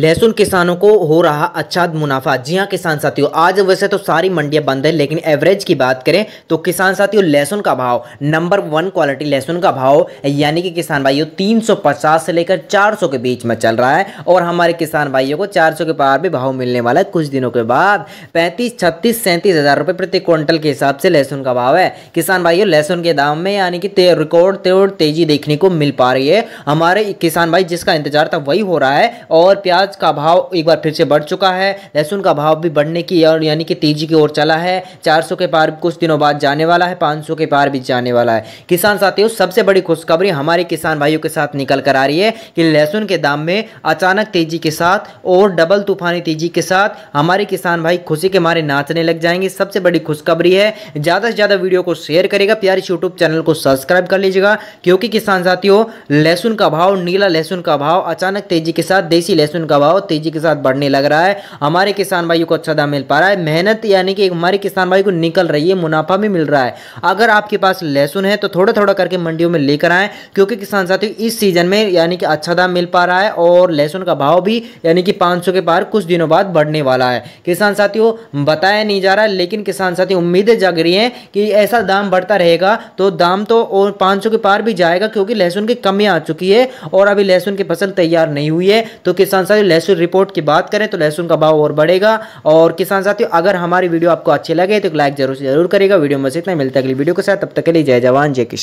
लहसुन किसानों को हो रहा अच्छा मुनाफा जी हाँ किसान साथियों आज वैसे तो सारी मंडियां बंद है लेकिन एवरेज की बात करें तो किसान साथियों लहसुन का भाव नंबर वन क्वालिटी लहसुन का भाव यानी कि किसान भाइयों 350 से लेकर 400 के बीच में चल रहा है और हमारे किसान भाइयों को 400 के पार भी भाव मिलने वाला है कुछ दिनों के बाद पैंतीस छत्तीस सैंतीस हज़ार रुपये प्रति क्विंटल के हिसाब से लहसुन का भाव है किसान भाइयों लहसुन के दाम में यानी कि रिकॉर्ड तोड़ तेजी देखने को मिल पा रही है हमारे किसान भाई जिसका इंतजार था वही हो रहा है और प्याज प्याज का भाव एक बार फिर से बढ़ चुका है लहसुन का भाव भी बढ़ने की और यानी कि तेजी की ओर चला है 400 के पार कुछ दिनों बाद जाने वाला है 500 के पार भी जाने वाला है किसान साथियों सबसे बड़ी खुशखबरी हमारे किसान भाइयों के साथ निकल कर आ रही है कि लहसुन के दाम में अचानक तेजी के साथ और डबल तूफानी तेजी के साथ हमारे किसान भाई खुशी के मारे नाचने लग जाएंगे सबसे बड़ी खुशखबरी है ज़्यादा से ज़्यादा वीडियो को शेयर करेगा प्यारे यूट्यूब चैनल को सब्सक्राइब कर लीजिएगा क्योंकि किसान साथियों लहसुन का भाव नीला लहसुन का भाव अचानक तेजी के साथ देसी लहसुन का दबाव तेजी के साथ बढ़ने लग रहा है हमारे किसान भाइयों को अच्छा दाम मिल पा रहा है मेहनत यानी कि हमारे किसान भाई को निकल रही है मुनाफा भी मिल रहा है अगर आपके पास लहसुन है तो थोड़ा थोड़ा करके मंडियों में लेकर आए क्योंकि किसान साथी इस सीजन में यानी कि अच्छा दाम मिल पा रहा है और लहसुन का भाव भी यानी कि 500 के पार कुछ दिनों बाद बढ़ने वाला है किसान साथियों बताया नहीं जा रहा है लेकिन किसान साथी उम्मीदें जग रही हैं कि ऐसा दाम बढ़ता रहेगा तो दाम तो और 500 के पार भी जाएगा क्योंकि लहसुन की कमी आ चुकी है और अभी लहसुन की फसल तैयार नहीं हुई है तो किसान साथ लहसुन रिपोर्ट की बात करें तो लहसुन का भाव और बढ़ेगा और किसान साथियों अगर हमारी वीडियो आपको अच्छी लगे तो लाइक जरूर जरूर करेगा वीडियो मजे इतना मिलता है अगली वीडियो के साथ तब तक के लिए जय जवान जय किसान